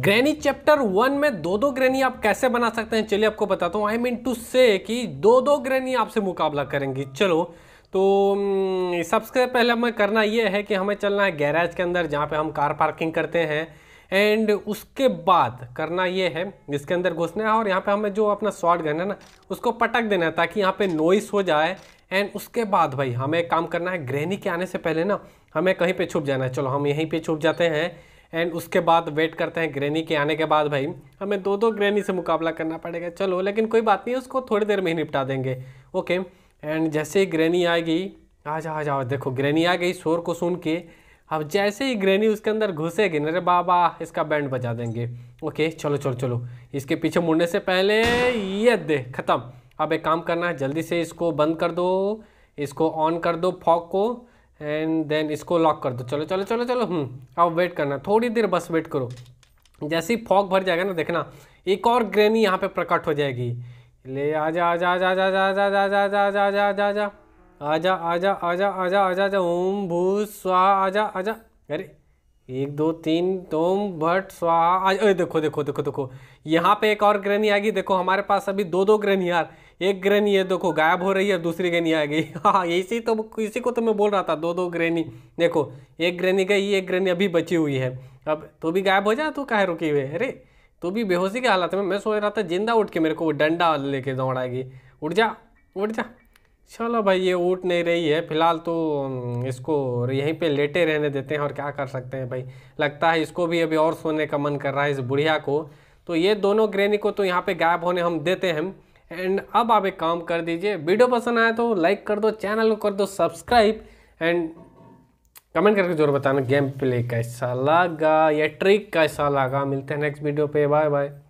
granny chapter one में दो दो ग्रैनी आप कैसे बना सकते हैं चलिए आपको बताता हूँ आई मीन टू से कि दो दो ग्रैनी आपसे मुकाबला करेंगी चलो तो सबसे पहले हमें करना ये है कि हमें चलना है गैराज के अंदर जहाँ पे हम कार पार्किंग करते हैं एंड उसके बाद करना ये है इसके अंदर घुसना है और यहाँ पे हमें जो अपना शॉर्ट गन है ना उसको पटक देना है ताकि यहाँ पे नॉइस हो जाए एंड उसके बाद भाई हमें काम करना है ग्रहणी के आने से पहले ना हमें कहीं पे छुप जाना है चलो हम यहीं पे छुप जाते हैं एंड उसके बाद वेट करते हैं ग्रेनी के आने के बाद भाई हमें दो दो ग्रेनी से मुकाबला करना पड़ेगा चलो लेकिन कोई बात नहीं उसको थोड़ी देर में ही निपटा देंगे ओके एंड जैसे ही ग्रेनी आएगी आ जाओ आ जाओ देखो ग्रेनी आ गई शोर को सुन के अब जैसे ही ग्रेनी उसके अंदर घुसेगी नरे बाबा इसका बैंड बजा देंगे ओके चलो चलो चलो इसके पीछे मुड़ने से पहले ये दे ख़त्म अब एक काम करना है जल्दी से इसको बंद कर दो इसको ऑन कर दो फॉक को एंड देन इसको लॉक कर दो चलो चलो चलो चलो हम्म अब वेट करना थोड़ी देर बस वेट करो जैसे ही फॉग भर जाएगा ना देखना एक और ग्रेनी यहाँ पे प्रकट हो जाएगी ले आ जा आ जा आ जा आ जा आ जा आ जा आ जा आ जा आ जा ओम भू स्वाहा आ जा अरे एक दो तीन तोम भट स्वाहा अरे देखो देखो देखो देखो यहाँ पे एक और ग्रहणी आएगी देखो हमारे पास अभी दो दो ग्रहणी यार एक ग्रेनी ये देखो गायब हो रही है दूसरी ग्रेनी आ गई हाँ इसी तो इसी को तो मैं बोल रहा था दो दो ग्रेनी देखो एक ग्रेनी गई एक ग्रेनी अभी बची हुई है अब तो भी गायब हो जाए तो कहे रुकी हुई है अरे तो भी बेहोशी की हालत में मैं सोच रहा था जिंदा उठ के मेरे को डंडा लेके दौड़ाएगी उठ जा उठ जा चलो भाई ये उठ नहीं रही है फिलहाल तो इसको यहीं पे लेटे रहने देते हैं और क्या कर सकते हैं भाई लगता है इसको भी अभी और सोने का मन कर रहा है इस बुढ़िया को तो ये दोनों ग्रेनी को तो यहाँ पे गायब होने हम देते हैं एंड अब आप एक काम कर दीजिए वीडियो पसंद आया तो लाइक कर दो चैनल को कर दो सब्सक्राइब एंड कमेंट करके जरूर बताना गेम प्ले कैसा लगा या ट्रिक कैसा लगा मिलते हैं नेक्स्ट वीडियो पे बाय बाय